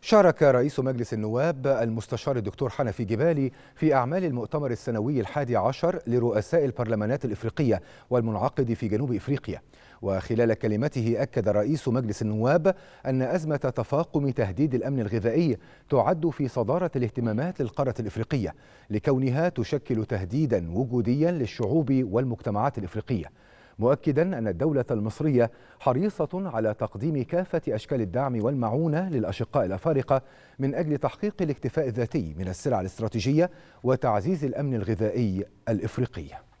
شارك رئيس مجلس النواب المستشار الدكتور حنفي جبالي في أعمال المؤتمر السنوي الحادي عشر لرؤساء البرلمانات الإفريقية والمنعقد في جنوب إفريقيا وخلال كلمته أكد رئيس مجلس النواب أن أزمة تفاقم تهديد الأمن الغذائي تعد في صدارة الاهتمامات للقارة الإفريقية لكونها تشكل تهديدا وجوديا للشعوب والمجتمعات الإفريقية مؤكدا أن الدولة المصرية حريصة على تقديم كافة أشكال الدعم والمعونة للأشقاء الأفارقة من أجل تحقيق الاكتفاء الذاتي من السلع الاستراتيجية وتعزيز الأمن الغذائي الإفريقي